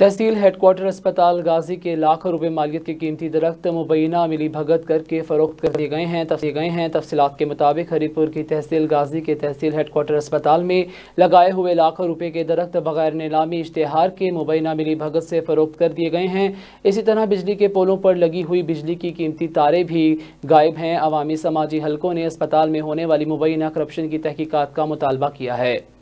तहसील headquarter अस्पताल गाजी के लाखों रुपए मालियत के कीमती दरख्त मुबैना मिली भगत करके फरोख्त कर दिए गए हैं तफसी गए हैं तफसीत के मुताबिक हरीपुर की तहसील गाजी के तहसील हेडकोर्टर अस्पताल में लगाए हुए लाखों रुपए के दरख्त बगैर नीलामी इश्तहार के मुबैना मिली भगत से फरोख्त कर दिए गए हैं इसी तरह बिजली के पोलों पर लगी हुई बिजली की कीमती तारे भी गायब हैं अवामी समाजी हलकों ने अस्पताल में होने वाली मुबैना करप्शन की तहकीकत का मुतालबा किया है